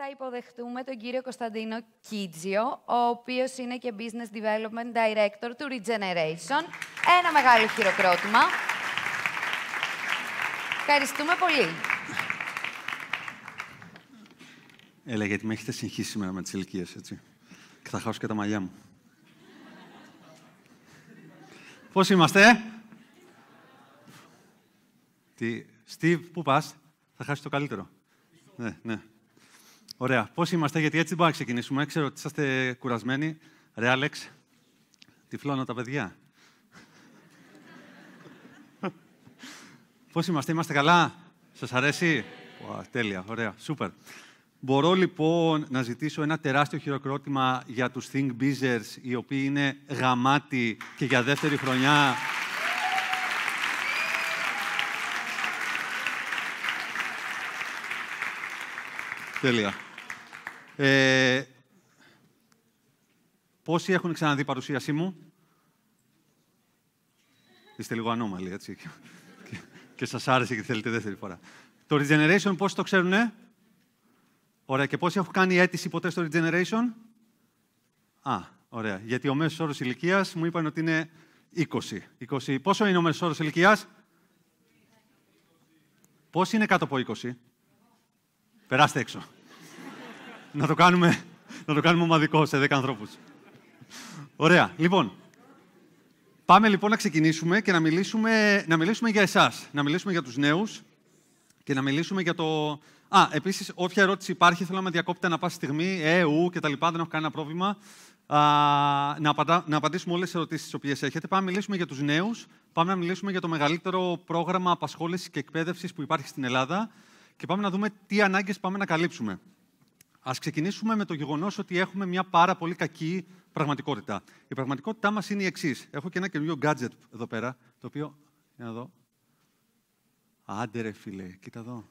θα υποδεχτούμε τον κύριο Κωνσταντίνο Κίτζιο, ο οποίος είναι και Business Development Director του Regeneration. Ένα μεγάλο χειροκρότημα. Ευχαριστούμε πολύ. Έλα, γιατί με έχετε συγχύσει σήμερα με τις ηλικίες, έτσι. Και θα χάσω και τα μαλλιά μου. Πώς είμαστε, ε? Τι, Steve, πού πας, θα χάσεις το καλύτερο. Ναι, ναι. Ωραία. Πώς είμαστε, γιατί έτσι μπορούμε να ξεκινήσουμε. Ξέρω ότι είσαστε κουρασμένοι. Ρε Άλεξ, τυφλώνω τα παιδιά. Πώς είμαστε, είμαστε καλά. Σας αρέσει. τέλεια, ωραία, σούπερ. Μπορώ λοιπόν να ζητήσω ένα τεράστιο χειροκρότημα για τους Think Beezers, οι οποίοι είναι γαμάτι και για δεύτερη χρονιά Τέλεια. Ε, πόσοι έχουν ξαναδεί παρουσίασή μου. Είστε λίγο ανώμαλοι, έτσι. και, και σας άρεσε και θέλετε δεύτερη φορά. Το Regeneration πόσοι το ξέρουνε. Ωραία. Και πόσοι έχουν κάνει αίτηση ποτέ στο Regeneration. Α, ωραία. Γιατί ο μέσος όρος ηλικίας μου είπαν ότι είναι 20. 20. Πόσο είναι ο μέσος όρος ηλικίας. Πόσοι είναι κάτω από 20. Περάστε έξω να το κάνουμε, να το κάνουμε ομαδικό σε 10 ανθρώπους. Ωραία. Λοιπόν, πάμε λοιπόν να ξεκινήσουμε και να μιλήσουμε, να μιλήσουμε για εσάς, να μιλήσουμε για τους νέους και να μιλήσουμε για το... Α, επίσης, όποια ερώτηση υπάρχει, θέλω να με διακόπτε ανά πάση στιγμή, ε, ου και τα λοιπά, δεν έχω κανένα πρόβλημα. Α, να, να απαντήσουμε όλες τις ερωτήσεις τις οποίες έχετε. Πάμε να μιλήσουμε για τους νέους, πάμε να μιλήσουμε για το μεγαλύτερο πρόγραμμα απασχόλησης και εκπαίδευσης που υπάρχει στην Ελλάδα και πάμε να δούμε τι ανάγκες πάμε να καλύψουμε. Ας ξεκινήσουμε με το γεγονός ότι έχουμε μια πάρα πολύ κακή πραγματικότητα. Η πραγματικότητά μας είναι η εξής. Έχω και ένα καινούριο gadget εδώ πέρα, το οποίο. Για να δω. Άντε ρε φίλε, κοίτα εδώ.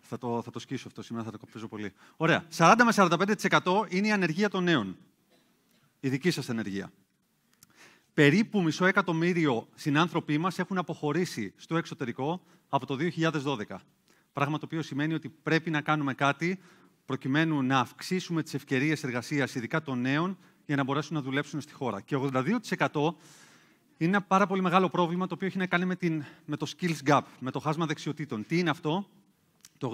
θα, το, θα το σκίσω αυτό σήμερα, θα το κοπίζω πολύ. Ωραία. 40 με 45% είναι η ανεργία των νέων. Η δική σας ανεργία. Περίπου μισό εκατομμύριο συνάνθρωποι μας έχουν αποχωρήσει στο εξωτερικό από το 2012. Πράγμα το οποίο σημαίνει ότι πρέπει να κάνουμε κάτι προκειμένου να αυξήσουμε τις ευκαιρίες εργασίας, ειδικά των νέων, για να μπορέσουν να δουλέψουν στη χώρα. Και 82% είναι ένα πάρα πολύ μεγάλο πρόβλημα το οποίο έχει να κάνει με, την, με το skills gap, με το χάσμα δεξιοτήτων. Τι είναι αυτό, το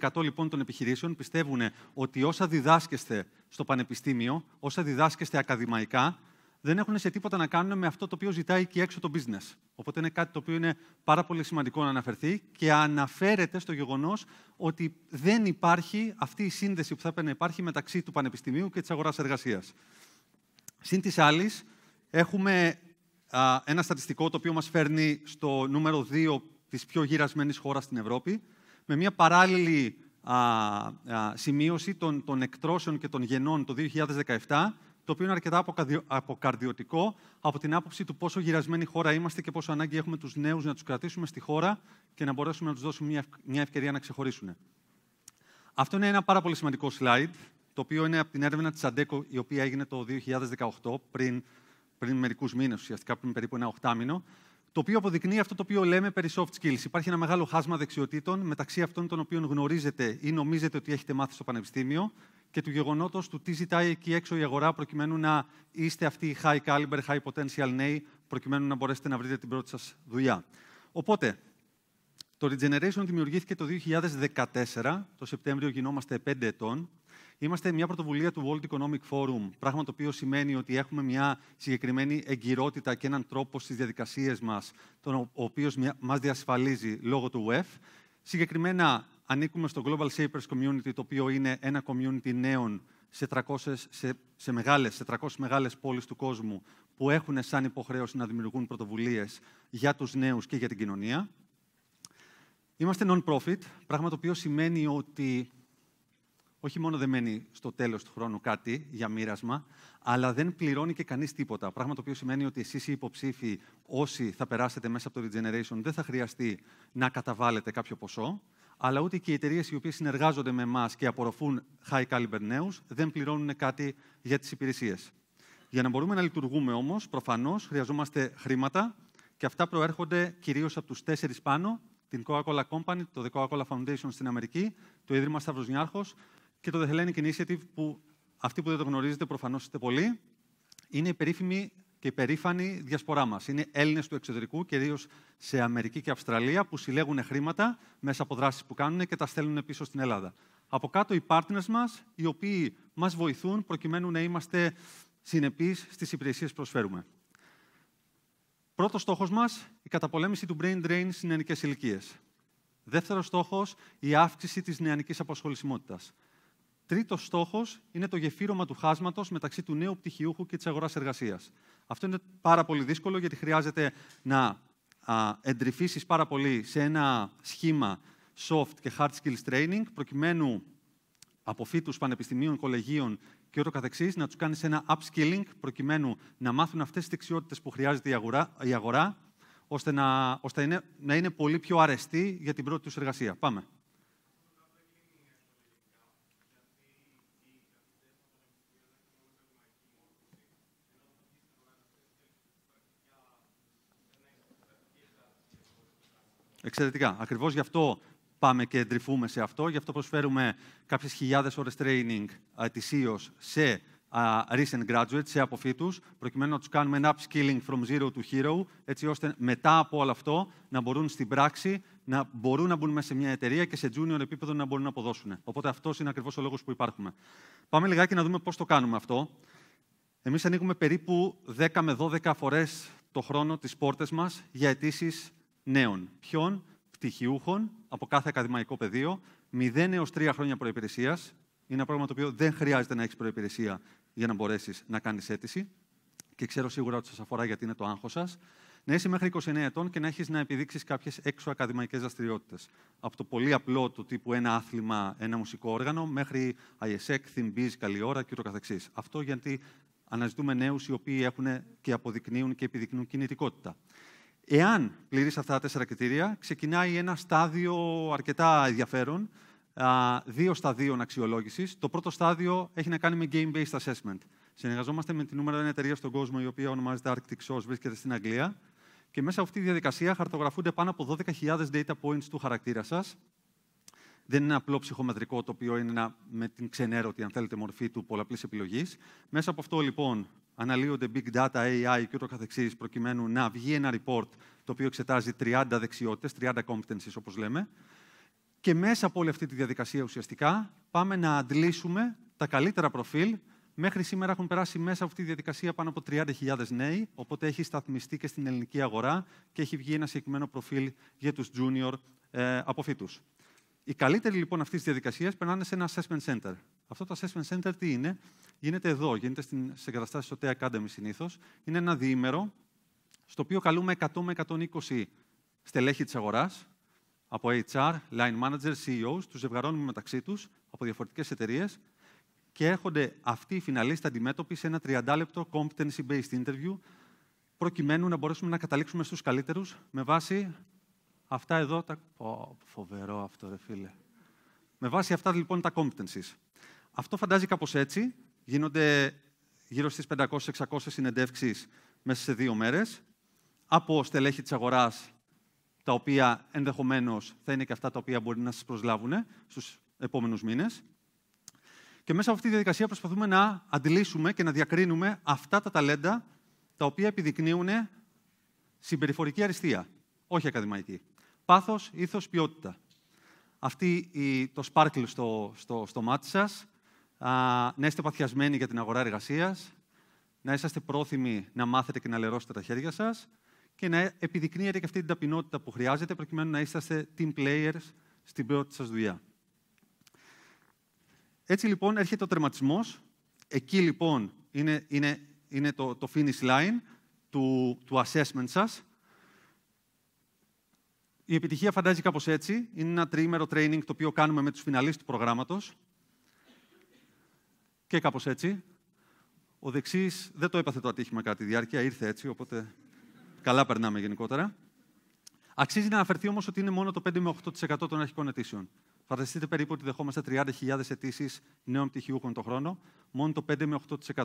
82% λοιπόν των επιχειρήσεων πιστεύουν ότι όσα διδάσκεστε στο πανεπιστήμιο, όσα διδάσκεστε ακαδημαϊκά, δεν έχουν σε τίποτα να κάνουν με αυτό το οποίο ζητάει και έξω το business. Οπότε είναι κάτι το οποίο είναι πάρα πολύ σημαντικό να αναφερθεί και αναφέρεται στο γεγονός ότι δεν υπάρχει αυτή η σύνδεση που θα έπρεπε να υπάρχει μεταξύ του πανεπιστημίου και της αγορά-εργασία. Συν της άλλης, έχουμε ένα στατιστικό το οποίο μας φέρνει στο νούμερο 2 της πιο γυρασμένης χώρας στην Ευρώπη, με μια παράλληλη α, σημείωση των, των εκτρώσεων και των γενών το 2017 το οποίο είναι αρκετά αποκαρδιωτικό από την άποψη του πόσο γυρασμένη χώρα είμαστε και πόσο ανάγκη έχουμε τους νέους να τους κρατήσουμε στη χώρα και να μπορέσουμε να τους δώσουμε μια ευκαιρία να ξεχωρίσουν. Αυτό είναι ένα πάρα πολύ σημαντικό slide, το οποίο είναι από την έρευνα της Αντέκο, η οποία έγινε το 2018, πριν, πριν μερικούς μήνες, ουσιαστικά πριν περίπου ένα οχτάμινο, το οποίο αποδεικνύει αυτό το οποίο λέμε περί soft skills. Υπάρχει ένα μεγάλο χάσμα δεξιοτήτων μεταξύ αυτών των οποίων γνωρίζετε ή νομίζετε ότι έχετε μάθει στο πανεπιστήμιο και του γεγονότος του τι ζητάει εκεί έξω η αγορά προκειμένου να είστε αυτοί οι high caliber, high potential νέοι, προκειμένου να μπορέσετε να βρείτε την πρώτη σας δουλειά. Οπότε, το Regeneration δημιουργήθηκε το 2014, το Σεπτέμβριο γινόμαστε 5 ετών. Είμαστε μια πρωτοβουλία του World Economic Forum, πράγμα το οποίο σημαίνει ότι έχουμε μια συγκεκριμένη εγκυρότητα και έναν τρόπο στις διαδικασίες μας, τον ο οποίος μας διασφαλίζει λόγω του WEF. Συγκεκριμένα ανήκουμε στο Global Shapers Community, το οποίο είναι ένα community νέων σε, 300, σε, σε, μεγάλες, σε μεγάλες πόλεις του κόσμου που έχουν σαν υποχρέωση να δημιουργούν πρωτοβουλίες για τους νέους και για την κοινωνία. Είμαστε non-profit, πράγμα το οποίο σημαίνει ότι όχι μόνο δεν μένει στο τέλος του χρόνου κάτι για μοίρασμα, αλλά δεν πληρώνει και κανείς τίποτα. Πράγμα το οποίο σημαίνει ότι εσείς οι υποψήφοι, όσοι θα περάσετε μέσα από το Regeneration, δεν θα χρειαστεί να καταβάλλετε κάποιο ποσό αλλά ούτε και οι εταιρείες οι οποίες συνεργάζονται με εμάς και απορροφούν high caliber νέους δεν πληρώνουν κάτι για τις υπηρεσίες. Για να μπορούμε να λειτουργούμε όμως, προφανώς χρειαζόμαστε χρήματα και αυτά προέρχονται κυρίως από τους τέσσερις πάνω, την Coca-Cola Company, το The Coca-Cola Foundation στην Αμερική, το Ίδρυμα Σταύρος Νιάρχος και το The Hellenic Initiative, που αυτοί που δεν το γνωρίζετε προφανώς είστε πολλοί. Είναι η περίφημη και περήφανη διασπορά μας. Είναι Έλληνες του εξωτερικού, κυρίως σε Αμερική και Αυστραλία, που συλλέγουν χρήματα μέσα από δράσεις που κάνουν και τα στέλνουν πίσω στην Ελλάδα. Από κάτω οι partners μας, οι οποίοι μας βοηθούν προκειμένου να είμαστε συνεπείς στις υπηρεσίες που προσφέρουμε. Πρώτος στόχος μας, η καταπολέμηση του brain drain στις νεανικές ηλικίες. Δεύτερος στόχος, η αύξηση της νεανικής απασχολησιμότητας. Τρίτος στόχος είναι το γεφύρωμα του χάσματος μεταξύ του νέου πτυχιούχου και της αγορά-εργασία. Αυτό είναι πάρα πολύ δύσκολο γιατί χρειάζεται να εντρυφήσεις πάρα πολύ σε ένα σχήμα soft και hard skills training, προκειμένου από φίτου, πανεπιστημίων, κολεγίων και ούτω καθεξής, να τους κάνει ένα upskilling, προκειμένου να μάθουν αυτές τις δεξιότητες που χρειάζεται η αγορά, η αγορά ώστε, να, ώστε είναι, να είναι πολύ πιο αρεστή για την πρώτη τους εργασία. Πάμε. Εξαιρετικά. Ακριβώς γι' αυτό πάμε και εντρυφούμε σε αυτό. Γι' αυτό προσφέρουμε κάποιες χιλιάδες ώρες training ετησίως σε Uh, recent graduates, σε αποφύτου, προκειμένου να τους κάνουμε ένα upskilling from zero to hero, έτσι ώστε μετά από όλο αυτό να μπορούν στην πράξη να μπορούν να μπουν μέσα σε μια εταιρεία και σε junior επίπεδο να μπορούν να αποδώσουν. Οπότε αυτός είναι ακριβώς ο λόγος που υπάρχουμε. Πάμε λιγάκι να δούμε πώς το κάνουμε αυτό. Εμείς ανοίγουμε περίπου 10 με 12 φορές το χρόνο τις πόρτες μας για αιτήσεις νέων. Ποιών πτυχιούχων από κάθε ακαδημαϊκό πεδίο, 0 έω 3 χρόνια προπηρεσία. Είναι ένα πράγμα το οποίο δεν χρειάζεται να έχεις προπηρεσία για να μπορέσεις να κάνεις αίτηση. Και ξέρω σίγουρα ότι σας αφορά γιατί είναι το άγχος σας. Να είσαι μέχρι 29 ετών και να έχεις να επιδείξεις κάποιες έξω ακαδημαϊκές δραστηριότητες. Από το πολύ απλό του τύπου ένα άθλημα, ένα μουσικό όργανο, μέχρι ISEC, Thimbiz, καλή ώρα κ.ο.κ. Αυτό γιατί αναζητούμε νέους οι οποίοι έχουν και αποδεικνύουν και επιδεικνύουν κινητικότητα. Εάν πληρείς αυτά τα τέσσερα κριτήρια, ξεκινάει ένα στάδιο αρκετά ενδιαφέρον, δύο σταδίων αξιολόγησης. Το πρώτο στάδιο έχει να κάνει με game-based assessment. Συνεργαζόμαστε με την νούμερο ένα εταιρεία στον κόσμο, η οποία ονομάζεται Arctic Source, βρίσκεται στην Αγγλία. Και μέσα από αυτή τη διαδικασία χαρτογραφούνται πάνω από 12.000 data points του χαρακτήρα σας. Δεν είναι απλό ψυχομετρικό, το οποίο είναι ένα, με την ξενέρωτη, αν θέλετε, μορφή του πολλαπλής επιλογής. Μέσα από αυτό, λοιπόν, αναλύονται big data, AI και ούτω καθεξής, προκειμένου να βγει ένα report το οποίο εξετάζει 30 δεξιότητες, 30 competencies όπως λέμε. Και μέσα από όλη αυτή τη διαδικασία ουσιαστικά πάμε να αντλήσουμε τα καλύτερα προφίλ. Μέχρι σήμερα έχουν περάσει μέσα από αυτή τη διαδικασία πάνω από 30.000 νέοι, οπότε έχει σταθμιστεί και στην ελληνική αγορά και έχει βγει ένα συγκεκριμένο προφίλ για τους junior ε, αποφύτους. Οι καλύτεροι λοιπόν αυτής της διαδικασίας περνάνε σε ένα assessment center. Αυτό το assessment center τι είναι, γίνεται εδώ, γίνεται στην, σε εγκαταστάσεις στο TEA Academy συνήθως. Είναι ένα διήμερο, στο οποίο καλούμε 100 με 120 στελέχη της αγοράς, από HR, line managers, CEOs, τους ζευγαρώνουμε μεταξύ τους από διαφορετικές εταιρείες και έρχονται αυτοί οι φιναλίστες αντιμέτωποι σε ένα 30 λεπτό competency-based interview, προκειμένου να μπορέσουμε να καταλήξουμε στους καλύτερους, με βάση αυτά εδώ τα... φοβερό αυτό, ρε φίλε. Με βάση αυτά, λοιπόν, τα competencies. Αυτό φαντάζει κάπως έτσι. Γίνονται γύρω στις 500-600 συνεντεύξεις μέσα σε δύο μέρες, από στελέχη της αγοράς τα οποία ενδεχομένως θα είναι και αυτά τα οποία μπορεί να σας προσλάβουν στους επόμενους μήνες. Και μέσα από αυτή τη διαδικασία προσπαθούμε να αντιλήσουμε και να διακρίνουμε αυτά τα ταλέντα τα οποία επιδεικνύουν συμπεριφορική αριστεία, όχι ακαδημαϊκή. Πάθος, ήθος, ποιότητα. Αυτή η, το σπάρκλ στο, στο, στο μάτι σας, να είστε παθιασμένοι για την αγορά εργασίας, να είσαστε πρόθυμοι να μάθετε και να λερώσετε τα χέρια σας και να επιδεικνύετε και αυτή την ταπεινότητα που χρειάζεται προκειμένου να είσαστε team players στην πρώτη σας δουλειά. Έτσι λοιπόν έρχεται ο τερματισμός. Εκεί λοιπόν είναι, το, finish line του, του assessment σας. Η επιτυχία φαντάζει κάπως έτσι. Είναι ένα τριήμερο training το οποίο κάνουμε με τους φιναλίστ του προγράμματος. Και κάπως έτσι. Ο δεξής δεν το έπαθε το ατύχημα κάτι τη διάρκεια, ήρθε έτσι, οπότε καλά περνάμε γενικότερα. Αξίζει να αναφερθεί όμως ότι είναι μόνο το 5 με 8% των αρχικών αιτήσεων. Φανταστείτε περίπου ότι δεχόμαστε 30.000 αιτήσεις νέων πτυχιούχων το χρόνο. Μόνο το 5 με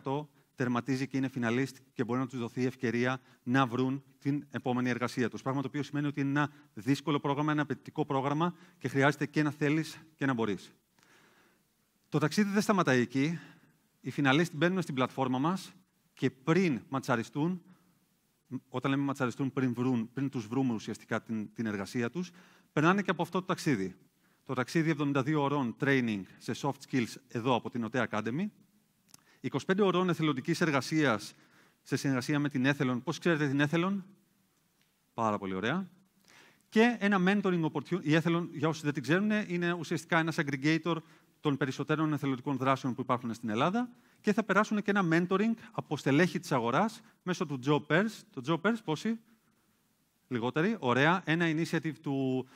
8% τερματίζει και είναι φιναλίστ και μπορεί να τους δοθεί ευκαιρία να βρουν την επόμενη εργασία τους. Πράγμα το οποίο σημαίνει ότι είναι ένα δύσκολο πρόγραμμα, ένα απαιτητικό πρόγραμμα και χρειάζεται και να θέλεις και να μπορείς. Το ταξίδι δεν σταματάει εκεί οι φιναλίστ μπαίνουν στην πλατφόρμα μας και πριν ματσαριστούν, όταν λέμε ματσαριστούν, πριν, βρουν, πριν τους βρούμε ουσιαστικά την, την εργασία τους, περνάνε και από αυτό το ταξίδι. Το ταξίδι 72 ωρών training σε soft skills εδώ από την ΟΤΕ Academy, 25 ωρών εθελοντικής εργασίας σε συνεργασία με την Έθελον. Πώς ξέρετε την Έθελον? Πάρα πολύ ωραία. Και ένα mentoring opportunity. Η Έθελον, για όσους δεν την ξέρουν, είναι ουσιαστικά ένας aggregator των περισσότερων εθελοντικών δράσεων που υπάρχουν στην Ελλάδα και θα περάσουν και ένα mentoring από στελέχη της αγοράς μέσω του Joe Το Joe πόσοι λιγότεροι, ωραία. Ένα initiative του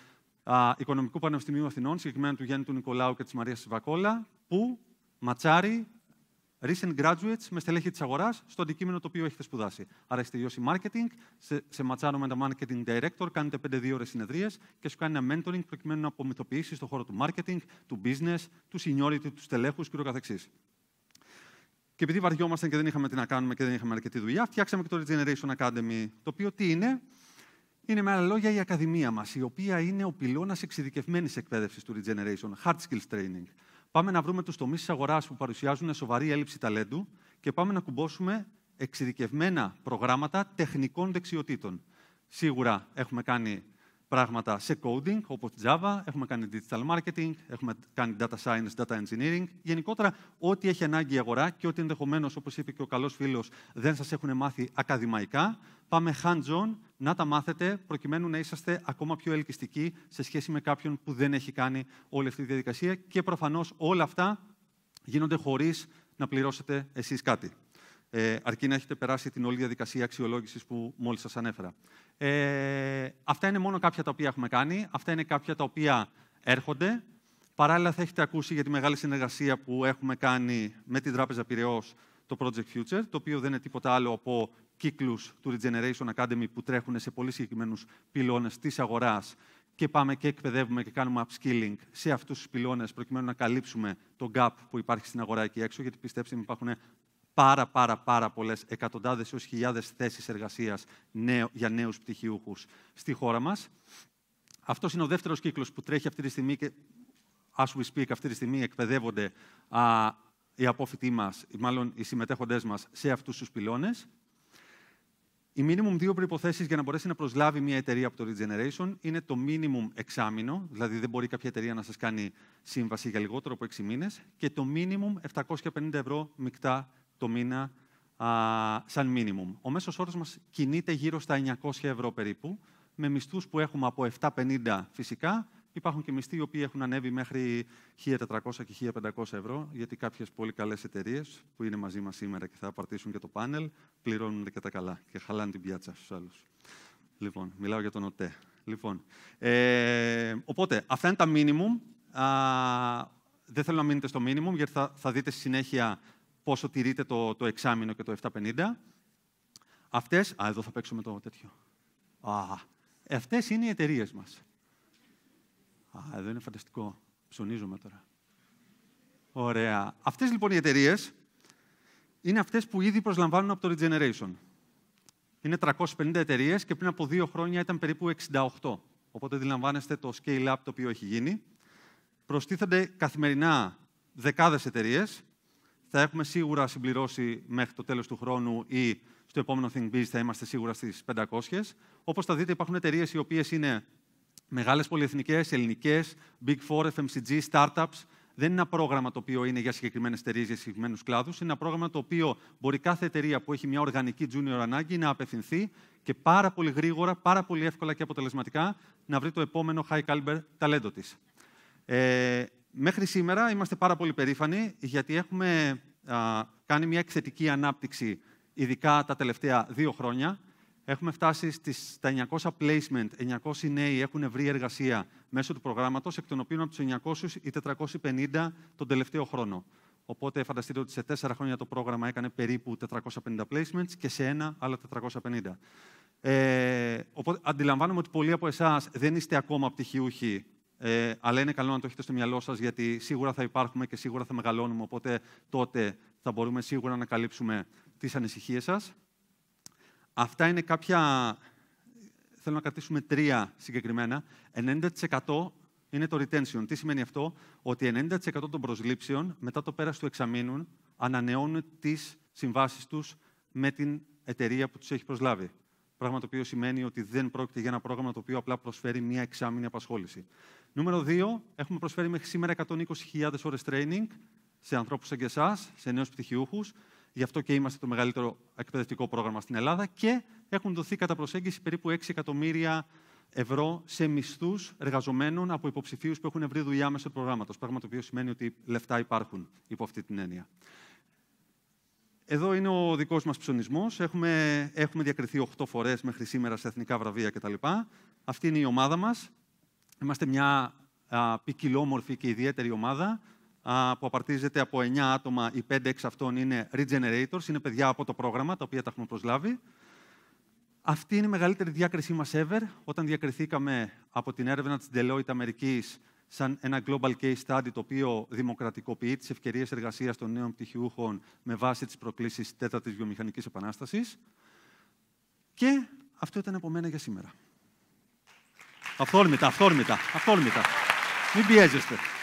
Οικονομικού Πανεπιστημίου Αθηνών, συγκεκριμένα του Γιάννη του Νικολάου και της Μαρίας Σιβακόλα, που ματσάρει recent graduates με στελέχη της αγοράς στο αντικείμενο το οποίο έχετε σπουδάσει. Άρα έχετε τελειώσει marketing, σε, σε ματσάρω με ένα marketing director, κάνετε 5-2 ώρες συνεδρίες και σου κάνει ένα mentoring προκειμένου να απομυθοποιήσεις το χώρο του marketing, του business, του seniority, του στελέχους κ.ο.κ. Και επειδή βαριόμαστε και δεν είχαμε τι να κάνουμε και δεν είχαμε αρκετή δουλειά, φτιάξαμε και το Regeneration Academy, το οποίο τι είναι, είναι με άλλα λόγια η Ακαδημία μας, η οποία είναι ο πυλώνας εξειδικευμένης εκπαίδευσης του Regeneration, hard skills training. Πάμε να βρούμε τους τομείς της αγοράς που παρουσιάζουν σοβαρή έλλειψη ταλέντου και πάμε να κουμπώσουμε εξειδικευμένα προγράμματα τεχνικών δεξιοτήτων. Σίγουρα έχουμε κάνει πράγματα σε coding, όπως Java, έχουμε κάνει digital marketing, έχουμε κάνει data science, data engineering. Γενικότερα, ό,τι έχει ανάγκη η αγορά και ό,τι ενδεχομένως, όπως είπε και ο καλός φίλος, δεν σας έχουν μάθει ακαδημαϊκά, πάμε hands-on να τα μάθετε, προκειμένου να είσαστε ακόμα πιο ελκυστικοί σε σχέση με κάποιον που δεν έχει κάνει όλη αυτή τη διαδικασία και προφανώς όλα αυτά γίνονται χωρίς να πληρώσετε εσείς κάτι. Ε, αρκεί να έχετε περάσει την όλη διαδικασία αξιολόγησης που μόλις σας ανέφερα. Ε, αυτά είναι μόνο κάποια τα οποία έχουμε κάνει. Αυτά είναι κάποια τα οποία έρχονται. Παράλληλα θα έχετε ακούσει για τη μεγάλη συνεργασία που έχουμε κάνει με την Τράπεζα Πυραιός το Project Future, το οποίο δεν είναι τίποτα άλλο από κύκλους του Regeneration Academy που τρέχουν σε πολύ συγκεκριμένους πυλώνες της αγοράς και πάμε και εκπαιδεύουμε και κάνουμε upskilling σε αυτούς τους πυλώνες προκειμένου να καλύψουμε το gap που υπάρχει στην αγορά εκεί έξω, γιατί πιστέψτε μου υπάρχουν πάρα πάρα πάρα πολλές εκατοντάδες έως χιλιάδες θέσεις εργασίας για νέους πτυχιούχους στη χώρα μας. Αυτός είναι ο δεύτερος κύκλος που τρέχει αυτή τη στιγμή και as we speak αυτή τη στιγμή εκπαιδεύονται α, οι απόφοιτοί μας, μάλλον οι συμμετέχοντές μας σε αυτούς τους πυλώνες. Οι minimum δύο προποθέσει για να μπορέσει να προσλάβει μια εταιρεία από το Regeneration είναι το minimum εξάμεινο, δηλαδή δεν μπορεί κάποια εταιρεία να σας κάνει σύμβαση για λιγότερο από 6 μήνες, και το minimum 750 ευρώ μεικτά το μήνα σαν μίνιμουμ. Ο μέσος όρος μας κινείται γύρω στα 900 ευρώ περίπου, με μισθούς που έχουμε από 750 φυσικά, Υπάρχουν και μισθοί οι οποίοι έχουν ανέβει μέχρι 1.400 και 1.500 ευρώ, γιατί κάποιες πολύ καλές εταιρείες που είναι μαζί μας σήμερα και θα απαρτήσουν και το πάνελ, πληρώνουν και τα καλά και χαλάνε την πιάτσα στους άλλους. Λοιπόν, μιλάω για τον ΟΤΕ. Λοιπόν, ε, οπότε, αυτά είναι τα μίνιμουμ. δεν θέλω να μείνετε στο μίνιμουμ γιατί θα, θα δείτε συνέχεια πόσο τηρείται το, το εξάμεινο και το 750. Αυτές, α, εδώ θα παίξουμε το τέτοιο. Α, αυτές είναι οι εταιρείες μας. Α, εδώ είναι φανταστικό. Ψωνίζουμε τώρα. Ωραία. Αυτές λοιπόν οι εταιρείες είναι αυτές που ήδη προσλαμβάνουν από το Regeneration. Είναι 350 εταιρείες και πριν από δύο χρόνια ήταν περίπου 68. Οπότε αντιλαμβάνεστε το scale-up το οποίο έχει γίνει. Προστίθενται καθημερινά δεκάδες εταιρείες θα έχουμε σίγουρα συμπληρώσει μέχρι το τέλος του χρόνου ή στο επόμενο Think Biz θα είμαστε σίγουρα στις 500. Όπως θα δείτε υπάρχουν εταιρείες οι οποίες είναι μεγάλες πολυεθνικές, ελληνικές, Big Four, FMCG, startups. Δεν είναι ένα πρόγραμμα το οποίο είναι για συγκεκριμένες εταιρείες, για συγκεκριμένους κλάδους. Είναι ένα πρόγραμμα το οποίο μπορεί κάθε εταιρεία που έχει μια οργανική junior ανάγκη να απευθυνθεί και πάρα πολύ γρήγορα, πάρα πολύ εύκολα και αποτελεσματικά να βρει το επόμενο high caliber ταλέντο της. Ε, Μέχρι σήμερα είμαστε πάρα πολύ περήφανοι γιατί έχουμε κάνει μια εκθετική ανάπτυξη, ειδικά τα τελευταία δύο χρόνια. Έχουμε φτάσει στις, στα 900 placement, 900 νέοι έχουν βρει εργασία μέσω του προγράμματος, εκ των οποίων από τους 900 ή 450 τον τελευταίο χρόνο. Οπότε φανταστείτε ότι σε τέσσερα χρόνια το πρόγραμμα έκανε περίπου 450 placements και σε ένα άλλα 450. Ε, οπότε αντιλαμβάνομαι ότι πολλοί από εσάς δεν είστε ακόμα πτυχιούχοι ε, αλλά είναι καλό να το έχετε στο μυαλό σας, γιατί σίγουρα θα υπάρχουμε και σίγουρα θα μεγαλώνουμε. Οπότε τότε θα μπορούμε σίγουρα να καλύψουμε τις ανησυχίες σας. Αυτά είναι κάποια. Θέλω να κρατήσουμε τρία συγκεκριμένα. 90% είναι το retention. Τι σημαίνει αυτό, ότι 90% των προσλήψεων μετά το πέρας του εξαμήνου ανανεώνουν τις συμβάσεις τους με την εταιρεία που τους έχει προσλάβει. Πράγμα το οποίο σημαίνει ότι δεν πρόκειται για ένα πρόγραμμα το οποίο απλά προσφέρει μία εξάμηνη απασχόληση. Νούμερο 2, έχουμε προσφέρει μέχρι σήμερα 120.000 ώρες training σε ανθρώπους σαν και εσάς, σε νέους πτυχιούχους. Γι' αυτό και είμαστε το μεγαλύτερο εκπαιδευτικό πρόγραμμα στην Ελλάδα και έχουν δοθεί κατά προσέγγιση περίπου 6 εκατομμύρια ευρώ σε μισθούς εργαζομένων από υποψηφίους που έχουν βρει δουλειά μέσω του προγράμματος. Πράγμα το οποίο σημαίνει ότι λεφτά υπάρχουν υπό αυτή την έννοια. Εδώ είναι ο δικός μας ψωνισμός. Έχουμε, έχουμε διακριθεί 8 φορές μέχρι σήμερα σε εθνικά βραβεία κτλ. Αυτή είναι η ομάδα μας. Είμαστε μια α, ποικιλόμορφη και ιδιαίτερη ομάδα α, που απαρτίζεται από 9 άτομα. Οι 5-6 αυτών είναι regenerators, είναι παιδιά από το πρόγραμμα, τα οποία τα έχουμε προσλάβει. Αυτή είναι η μεγαλύτερη διάκρισή μας ever. Όταν διακριθήκαμε από την έρευνα της Deloitte Αμερικής σαν ένα global case study το οποίο δημοκρατικοποιεί τις ευκαιρίες εργασίας των νέων πτυχιούχων με βάση τις προκλήσεις τέταρτης βιομηχανικής επανάστασης. Και αυτό ήταν από μένα για σήμερα. Αυθόρμητα, αυθόρμητα, αυθόρμητα. Μην πιέζεστε.